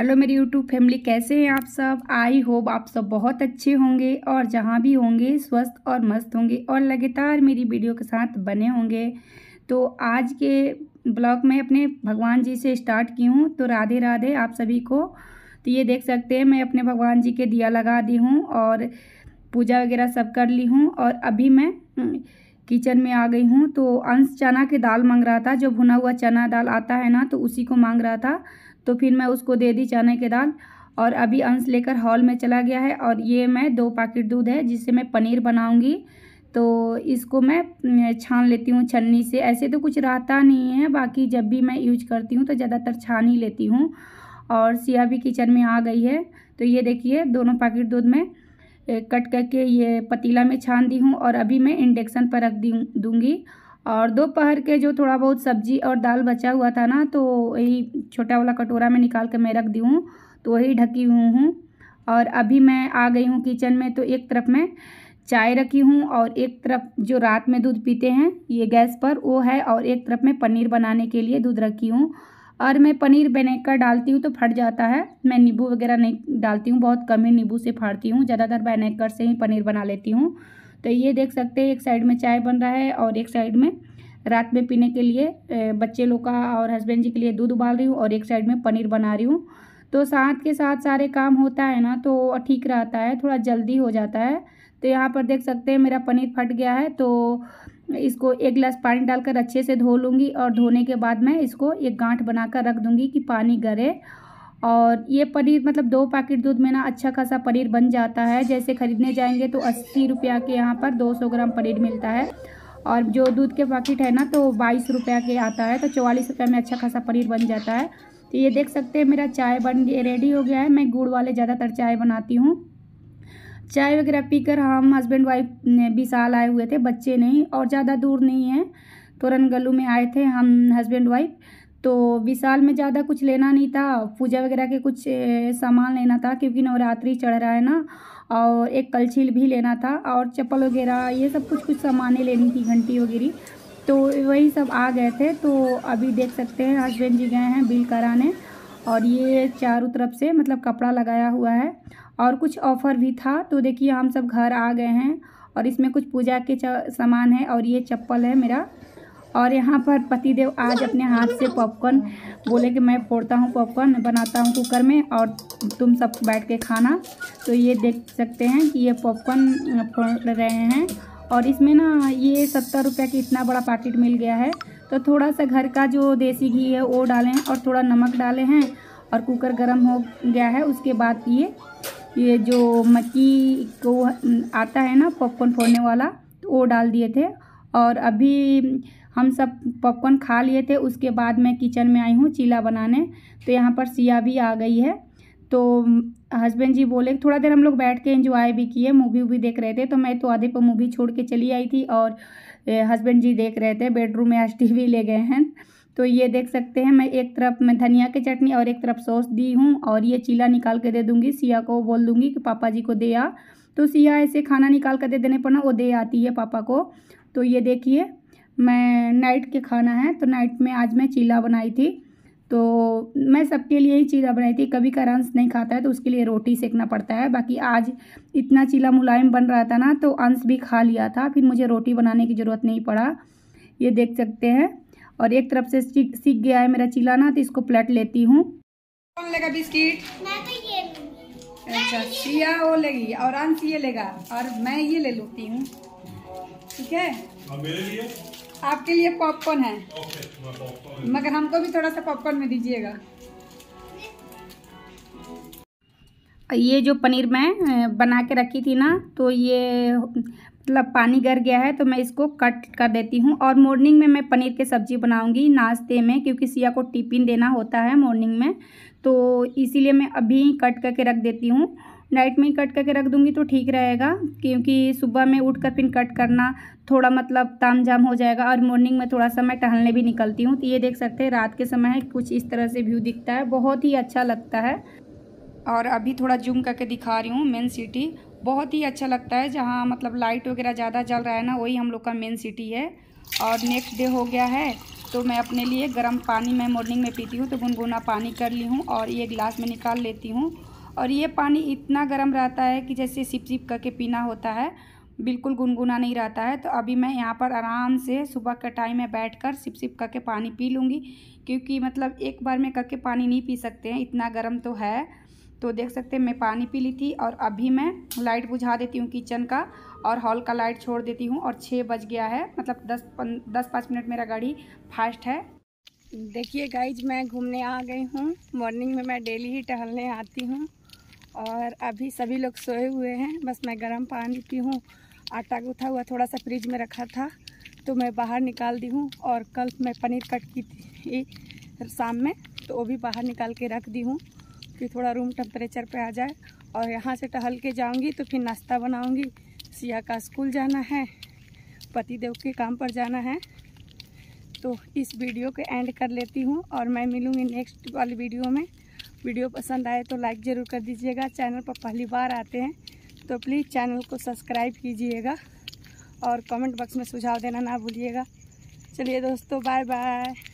hello मेरी YouTube family कैसे हैं आप सब आई होप आप सब बहुत अच्छे होंगे और जहाँ भी होंगे स्वस्थ और मस्त होंगे और लगातार मेरी वीडियो के साथ बने होंगे तो आज के ब्लॉग में अपने भगवान जी से स्टार्ट की हूँ तो राधे राधे आप सभी को तो ये देख सकते हैं मैं अपने भगवान जी के दिया लगा दी हूँ और पूजा वगैरह सब कर ली हूँ और अभी मैं हम्म, किचन में आ गई हूँ तो अंश चना के दाल मांग रहा था जो भुना हुआ चना दाल आता है ना तो उसी को मांग रहा था तो फिर मैं उसको दे दी चने की दाल और अभी अंश लेकर हॉल में चला गया है और ये मैं दो पैकेट दूध है जिससे मैं पनीर बनाऊँगी तो इसको मैं छान लेती हूँ छन्नी से ऐसे तो कुछ रहता नहीं है बाकी जब भी मैं यूज करती हूँ तो ज़्यादातर छान ही लेती हूँ और सिया भी किचन में आ गई है तो ये देखिए दोनों पैकेट दूध में कट करके ये पतीला में छान दी हूँ और अभी मैं इंडक्शन पर रख दी दूँगी और दोपहर के जो थोड़ा बहुत सब्जी और दाल बचा हुआ था ना तो वही छोटा वाला कटोरा में निकाल कर मैं रख दी हूँ तो वही ढकी हुई हूँ और अभी मैं आ गई हूँ किचन में तो एक तरफ मैं चाय रखी हूँ और एक तरफ जो रात में दूध पीते हैं ये गैस पर वो है और एक तरफ मैं पनीर बनाने के लिए दूध रखी हूँ और मैं पनीर विनेगर डालती हूँ तो फट जाता है मैं नींबू वगैरह नहीं डालती हूँ बहुत कम ही नींबू से फाड़ती हूँ ज़्यादातर विनेगर से ही पनीर बना लेती हूँ तो ये देख सकते हैं एक साइड में चाय बन रहा है और एक साइड में रात में पीने के लिए बच्चे लोग का और हस्बैंड जी के लिए दूध उबाल रही हूँ और एक साइड में पनीर बना रही हूँ तो साथ के साथ सारे काम होता है ना तो ठीक रहता है थोड़ा जल्दी हो जाता है तो यहाँ पर देख सकते हैं मेरा पनीर फट गया है तो इसको एक गिलास पानी डालकर अच्छे से धो लूँगी और धोने के बाद मैं इसको एक गांठ बनाकर रख दूँगी कि पानी गरे और ये पनीर मतलब दो पैकेट दूध में ना अच्छा खासा पनीर बन जाता है जैसे ख़रीदने जाएंगे तो अस्सी रुपया के यहाँ पर 200 ग्राम पनीर मिलता है और जो दूध के पैकेट है ना तो बाईस रुपया के आता है तो चौवालीस रुपया में अच्छा खासा पनीर बन जाता है तो ये देख सकते हैं मेरा चाय बन रेडी हो गया है मैं गुड़ वाले ज़्यादातर चाय बनाती हूँ चाय वगैरह पीकर हम हस्बैंड वाइफ भी साल आए हुए थे बच्चे नहीं और ज़्यादा दूर नहीं है तोरण गलू में आए थे हम हस्बैंड वाइफ तो विशाल में ज़्यादा कुछ लेना नहीं था पूजा वगैरह के कुछ सामान लेना था क्योंकि नवरात्रि चढ़ रहा है ना और एक कलछील भी लेना था और चप्पल वगैरह ये सब कुछ कुछ सामानें लेनी थी घंटी वगैरह तो वही सब आ गए थे तो अभी देख सकते हैं हस्बैंड जी गए हैं बिल कराने और ये चारों तरफ से मतलब कपड़ा लगाया हुआ है और कुछ ऑफ़र भी था तो देखिए हम सब घर आ गए हैं और इसमें कुछ पूजा के सामान है और ये चप्पल है मेरा और यहाँ पर पतिदेव आज अपने हाथ से पॉपकॉर्न बोले कि मैं फोड़ता हूँ पॉपकॉर्न बनाता हूँ कुकर में और तुम सब बैठ के खाना तो ये देख सकते हैं कि ये पॉपकॉर्न फोड़ रहे हैं और इसमें ना ये सत्तर रुपये की इतना बड़ा पैकेट मिल गया है तो थोड़ा सा घर का जो देसी घी है वो डालें और थोड़ा नमक डाले हैं और कुकर गर्म हो गया है उसके बाद ये ये जो मक्की को आता है ना पॉपकॉर्न फोड़ने वाला तो वो डाल दिए थे और अभी हम सब पॉपकॉर्न खा लिए थे उसके बाद मैं किचन में आई हूँ चीला बनाने तो यहाँ पर सिया भी आ गई है तो हस्बैंड जी बोले थोड़ा देर हम लोग बैठ के इंजॉय भी किए मूवी वूवी देख रहे थे तो मैं तो आधे पर मूवी छोड़ के चली आई थी और हस्बैंड जी देख रहे थे बेडरूम में आज टी ले गए हैं तो ये देख सकते हैं मैं एक तरफ मैं धनिया की चटनी और एक तरफ सॉस दी हूँ और ये चीला निकाल के दे दूँगी सिया को बोल दूँगी कि पापा जी को दे आ तो सिया ऐसे खाना निकाल कर दे देने पर ना वो दे आती है पापा को तो ये देखिए मैं नाइट के खाना है तो नाइट में आज मैं चीला बनाई थी तो मैं सबके लिए ही चीला बनाई थी कभी का अंश नहीं खाता है तो उसके लिए रोटी सेकना पड़ता है बाकी आज इतना चीला मुलायम बन रहा था ना तो अंश भी खा लिया था फिर मुझे रोटी बनाने की ज़रूरत नहीं पड़ा ये देख सकते हैं और एक तरफ से सीख गया है मेरा चीला ना तो इसको प्लेट लेती हूँ बिस्किट तो अच्छा सिया वो लेगी और अंश ये लेगा और मैं ये ले लूती हूँ ठीक है हाँ, आपके लिए पॉपकॉर्न है मगर हमको भी थोड़ा सा पॉपकॉर्न में दीजिएगा ये जो पनीर मैं बना के रखी थी ना तो ये मतलब पानी गर गया है तो मैं इसको कट कर देती हूँ और मॉर्निंग में मैं पनीर की सब्ज़ी बनाऊँगी नाश्ते में क्योंकि सिया को टिफ़िन देना होता है मॉर्निंग में तो इसीलिए मैं अभी कट करके रख देती हूँ नाइट में ही कट करके रख दूँगी तो ठीक रहेगा क्योंकि सुबह में उठ कर फिर कट करना थोड़ा मतलब ताम जाम हो जाएगा और मॉर्निंग में थोड़ा सा मैं टहलने भी निकलती हूँ तो ये देख सकते हैं रात के समय है कुछ इस तरह से व्यू दिखता है बहुत ही अच्छा लगता है और अभी थोड़ा जूम करके दिखा रही हूँ मेन सिटी बहुत ही अच्छा लगता है जहाँ मतलब लाइट वगैरह ज़्यादा जल रहा है ना वही हम लोग का मेन सिटी है और नेक्स्ट डे हो गया है तो मैं अपने लिए गर्म पानी मैं मॉर्निंग में पीती हूँ तो गुनगुना पानी कर ली हूँ और ये गिलास में निकाल लेती हूँ और ये पानी इतना गर्म रहता है कि जैसे सिप सिप करके पीना होता है बिल्कुल गुनगुना नहीं रहता है तो अभी मैं यहाँ पर आराम से सुबह के टाइम में बैठकर सिप सिप करके पानी पी लूँगी क्योंकि मतलब एक बार में करके पानी नहीं पी सकते हैं इतना गर्म तो है तो देख सकते हैं मैं पानी पी ली थी और अभी मैं लाइट बुझा देती हूँ किचन का और हॉल का लाइट छोड़ देती हूँ और छः बज गया है मतलब दस पन, दस पाँच मिनट मेरा गाड़ी फास्ट है देखिए गाइज मैं घूमने आ गई हूँ मॉर्निंग में मैं डेली ही टहलने आती हूँ और अभी सभी लोग सोए हुए हैं बस मैं गर्म पानी पी हूँ आटा गुथा हुआ थोड़ा सा फ्रिज में रखा था तो मैं बाहर निकाल दी हूँ और कल मैं पनीर कट की थी शाम में तो वो भी बाहर निकाल के रख दी हूँ कि थोड़ा रूम टेम्परेचर पे आ जाए और यहाँ से टहल के जाऊँगी तो फिर नाश्ता बनाऊँगी सिया का स्कूल जाना है पति देव के काम पर जाना है तो इस वीडियो को एंड कर लेती हूँ और मैं मिलूँगी नेक्स्ट वाली वीडियो में वीडियो पसंद आए तो लाइक ज़रूर कर दीजिएगा चैनल पर पहली बार आते हैं तो प्लीज़ चैनल को सब्सक्राइब कीजिएगा और कमेंट बॉक्स में सुझाव देना ना भूलिएगा चलिए दोस्तों बाय बाय